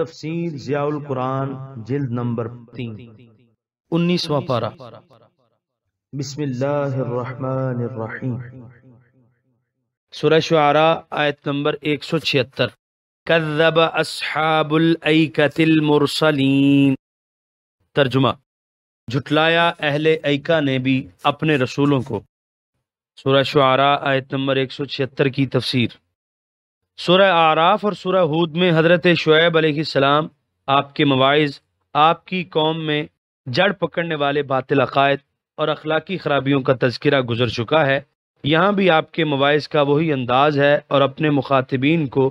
تفسیر ضیاء القرآن جلد نمبر تین انیسواں پارہ بسم اللہ الرحمن الرحیم سورہ شعراء آیت نمبر ایک سو چھہتر کذب اصحاب الائکت المرسلین ترجمہ جھٹلایا اہل ایکا نے بھی اپنے رسولوں کو سورہ شعراء آیت نمبر ایک سو چھہتر کی تفسیر سورہ آراف اور سورہ ہود میں حضرت شعیب علیہ السلام آپ کے مواعظ آپ کی قوم میں جڑ پکڑنے والے باطل عقائد اور اخلاقی خرابیوں کا تذکرہ گزر چکا ہے یہاں بھی آپ کے مواعظ کا وہی انداز ہے اور اپنے مخاطبین کو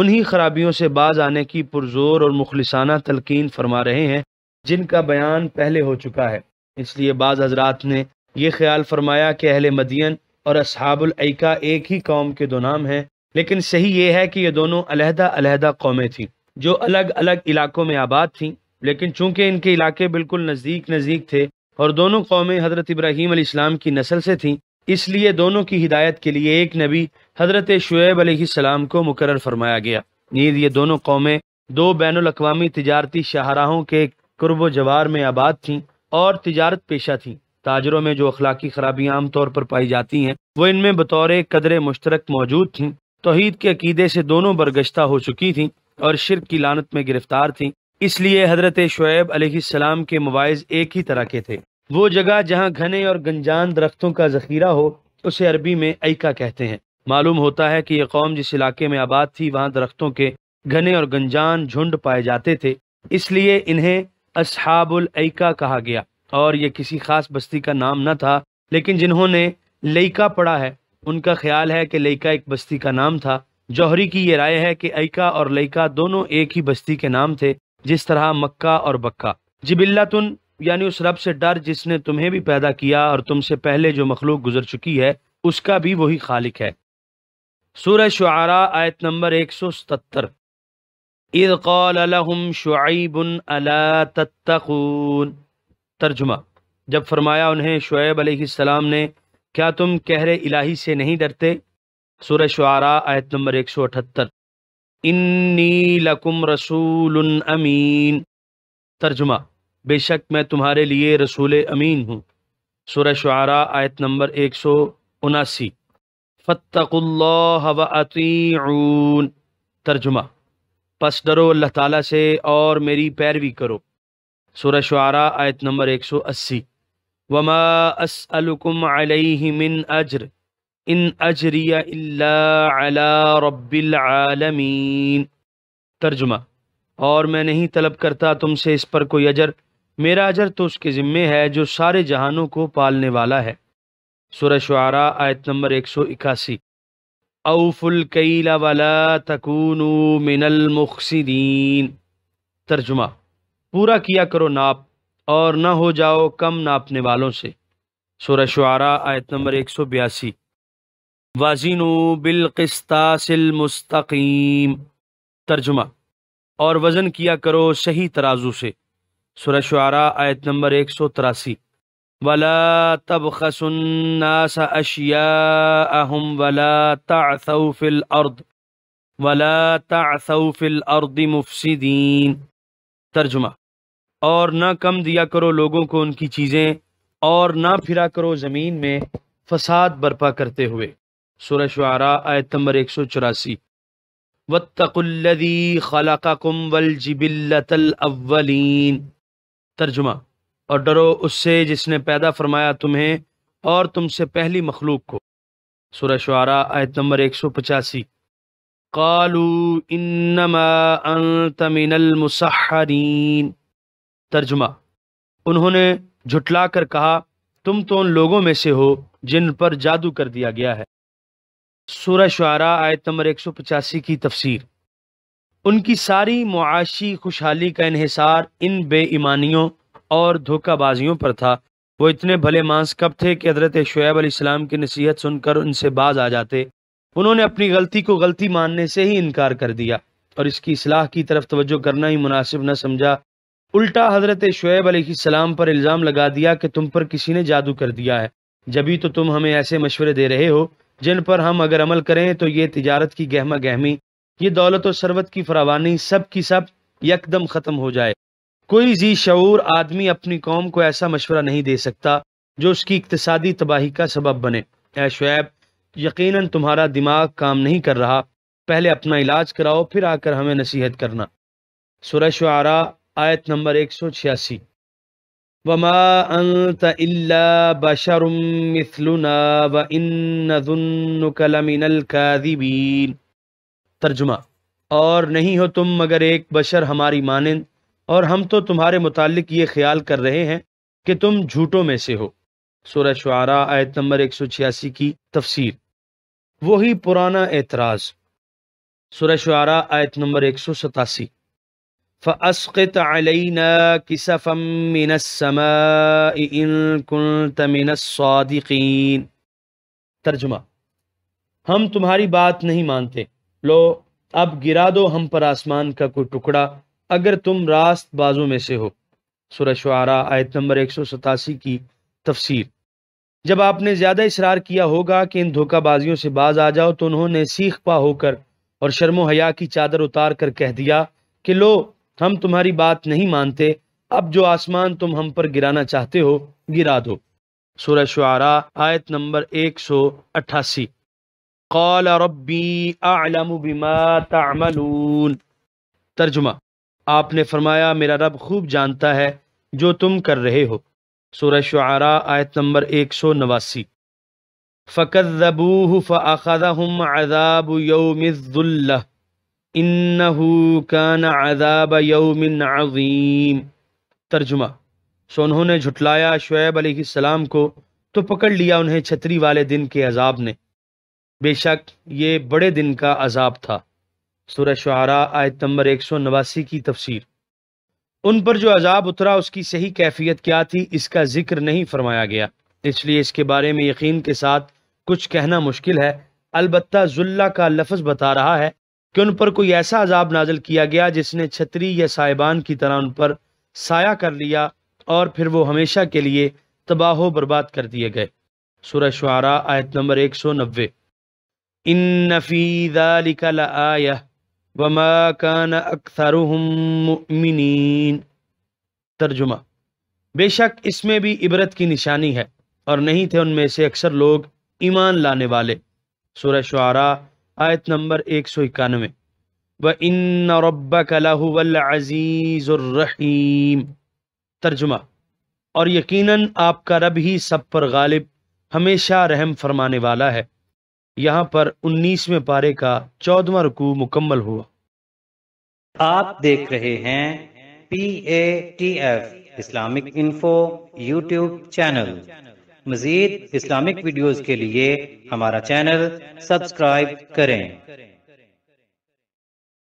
انہی خرابیوں سے باز آنے کی پرزور اور مخلصانہ تلقین فرما رہے ہیں جن کا بیان پہلے ہو چکا ہے اس لیے بعض حضرات نے یہ خیال فرمایا کہ اہل مدین اور اصحاب العکا ایک ہی قوم کے دو نام ہیں لیکن صحیح یہ ہے کہ یہ دونوں علیحدہ علیحدہ قومیں تھیں جو الگ الگ علاقوں میں آباد تھیں لیکن چونکہ ان کے علاقے بالکل نزدیک نزدیک تھے اور دونوں قومیں حضرت ابراہیم علیہ السلام کی نسل سے تھیں اس لیے دونوں کی ہدایت کے لیے ایک نبی حضرت شعیب علیہ السلام کو مقرر فرمایا گیا نیز یہ دونوں قومیں دو بین الاقوامی تجارتی شاہراہوں کے قرب و جوار میں آباد تھیں اور تجارت پیشہ تھیں تاجروں میں جو اخلاقی خرابیاں عام طور پر پائی جاتی ہیں وہ ان میں بطور قدر مشترک موجود تھیں توحید کے عقیدے سے دونوں برگشتہ ہو چکی تھیں اور شرک کی لانت میں گرفتار تھیں اس لیے حضرت شعیب علیہ السلام کے مواعظ ایک ہی طرح کے تھے وہ جگہ جہاں گھنے اور گنجان درختوں کا ذخیرہ ہو اسے عربی میں ایکا کہتے ہیں معلوم ہوتا ہے کہ یہ قوم جس علاقے میں آباد تھی وہاں درختوں کے گھنے اور گنجان جھنڈ پائے جاتے تھے اس لیے انہیں اصحاب العکا کہا گیا اور یہ کسی خاص بستی کا نام نہ تھا لیکن جنہوں نے لیکا پڑا ہے ان کا خیال ہے کہ لیکا ایک بستی کا نام تھا جوہری کی یہ رائے ہے کہ ایکا اور لیکا دونوں ایک ہی بستی کے نام تھے جس طرح مکہ اور بکہ جبلتن یعنی اس رب سے ڈر جس نے تمہیں بھی پیدا کیا اور تم سے پہلے جو مخلوق گزر چکی ہے اس کا بھی وہی خالق ہے سورہ شعراء آیت نمبر 177 اِذْ قَالَ لَهُمْ شُعِيبٌ أَلَا تَتَّقُونَ ترجمہ جب فرمایا انہیں شعیب علیہ السلام نے کیا تم کہر الہی سے نہیں ڈرتے سورہ شعراء آیت نمبر ایک سو اٹھتر انی لکم رسول امین ترجمہ بے شک میں تمہارے لیے رسول امین ہوں سورہ شعراء آیت نمبر ایک سو اناسی فتق اللہ و عرون ترجمہ پس ڈرو اللہ تعالیٰ سے اور میری پیروی کرو سورہ شعراء آیت نمبر ایک سو اسی وما اسألكم عليه من اجر ان اجري الا على رب العالمين ترجمہ اور میں نہیں طلب کرتا تم سے اس پر کوئی اجر میرا اجر تو اس کے ذمے ہے جو سارے جہانوں کو پالنے والا ہے سورہ شعراء آیت نمبر 181 اوف الکیل ولا تکونوا من المخسدین ترجمہ پورا کیا کرو ناپ اور نہ ہو جاؤ کم ناپنے والوں سے سورہ شعرا آیت نمبر ایک سو بیاسی واضین بالقسطاس المستقیم ترجمہ اور وزن کیا کرو صحیح ترازو سے سورہ شعرا آیت نمبر ایک سو تراسی ولا تب خسن سہم ولا تا اصول فل ارد ولا تا اصول فل ترجمہ اور نہ کم دیا کرو لوگوں کو ان کی چیزیں اور نہ پھرا کرو زمین میں فساد برپا کرتے ہوئے سورہ شعراء آیت نمبر ایک سو چوراسی و تقل الاولین ترجمہ اور ڈرو اس سے جس نے پیدا فرمایا تمہیں اور تم سے پہلی مخلوق کو سورہ شعراء آیت نمبر ایک سو پچاسی انت من المسحرین ترجمہ انہوں نے جھٹلا کر کہا تم تو ان لوگوں میں سے ہو جن پر جادو کر دیا گیا ہے سورہ شعرا ایک سو پچاسی کی تفسیر ان کی ساری معاشی خوشحالی کا انحصار ان بے ایمانیوں اور دھوکہ بازیوں پر تھا وہ اتنے بھلے مانس کب تھے کہ حضرت شعیب علیہ السلام کی نصیحت سن کر ان سے باز آ جاتے انہوں نے اپنی غلطی کو غلطی ماننے سے ہی انکار کر دیا اور اس کی اصلاح کی طرف توجہ کرنا ہی مناسب نہ سمجھا الٹا حضرت شعیب علیہ السلام پر الزام لگا دیا کہ تم پر کسی نے جادو کر دیا ہے جبھی تو تم ہمیں ایسے مشورے دے رہے ہو جن پر ہم اگر عمل کریں تو یہ تجارت کی گہما گہمی یہ دولت و ثروت کی فراوانی سب کی سب یکدم ختم ہو جائے کوئی زی شعور آدمی اپنی قوم کو ایسا مشورہ نہیں دے سکتا جو اس کی اقتصادی تباہی کا سبب بنے اے شعیب یقیناً تمہارا دماغ کام نہیں کر رہا پہلے اپنا علاج کراؤ پھر آ کر ہمیں نصیحت کرنا سورہ شعراء آیت نمبر ایک سو چھاسی وَمَا أَنتَ إِلَّا بَشَرٌ مِثْلُنَا وَإِنَّ ذُنُّكَ لَمِنَ الْكَاذِبِينَ ترجمہ اور نہیں ہو تم مگر ایک بشر ہماری مانند اور ہم تو تمہارے متعلق یہ خیال کر رہے ہیں کہ تم جھوٹوں میں سے ہو سورہ شعراء آیت نمبر 186 کی تفسیر وہی پرانا اعتراض سورہ شعراء آیت نمبر 187 ترجمہ ہم تمہاری بات نہیں مانتے لو اب گرا دو ہم پر آسمان کا کوئی ٹکڑا اگر تم راست بازوں میں سے ہو سورہ شعراء آیت نمبر 187 کی تفسیر جب آپ نے زیادہ اصرار کیا ہوگا کہ ان دھوکہ بازیوں سے باز آ جاؤ تو انہوں نے سیخ پا ہو کر اور شرم و حیا کی چادر اتار کر کہہ دیا کہ لو ہم تمہاری بات نہیں مانتے اب جو آسمان تم ہم پر گرانا چاہتے ہو گرا دو سورہ شعراء آیت نمبر ایک سو اٹھاسی ترجمہ آپ نے فرمایا میرا رب خوب جانتا ہے جو تم کر رہے ہو سورہ شعراء آیت نمبر ایک سو نواسی فَكَذَّبُوهُ فَأَخَذَهُمْ عَذَابُ يَوْمِ الظُّلَّةِ کان عذاب یوم عظیم ترجمہ سو انہوں نے جھٹلایا شعیب علیہ السلام کو تو پکڑ لیا انہیں چھتری والے دن کے عذاب نے بے شک یہ بڑے دن کا عذاب تھا سورہ شعراء آیت نمبر 189 کی تفسیر ان پر جو عذاب اترا اس کی صحیح کیفیت کیا تھی اس کا ذکر نہیں فرمایا گیا اس لیے اس کے بارے میں یقین کے ساتھ کچھ کہنا مشکل ہے البتہ ذلہ کا لفظ بتا رہا ہے کہ ان پر کوئی ایسا عذاب نازل کیا گیا جس نے چھتری یا سائبان کی طرح ان پر سایہ کر لیا اور پھر وہ ہمیشہ کے لیے تباہ و برباد کر دیے گئے سورہ شعراء آیت نمبر ایک سو نوے اِنَّ فِي ذَلِكَ لَآیَةً وَمَا كَانَ أَكْثَرُهُم مُؤْمِنِينَ ترجمہ بے شک اس میں بھی عبرت کی نشانی ہے اور نہیں تھے ان میں سے اکثر لوگ ایمان لانے والے سورہ شعرہ آیت نمبر ایک سو اکانوے وَإِنَّ رَبَّكَ لَهُوَ الْعَزِيزُ ترجمہ اور یقیناً آپ کا رب ہی سب پر غالب ہمیشہ رحم فرمانے والا ہے یہاں پر انیسویں پارے کا چودواں رکوع مکمل ہوا آپ دیکھ رہے ہیں P A T F Islamic info YouTube channel مزید اسلامک ویڈیوز کے لیے ہمارا چینل سبسکرائب کریں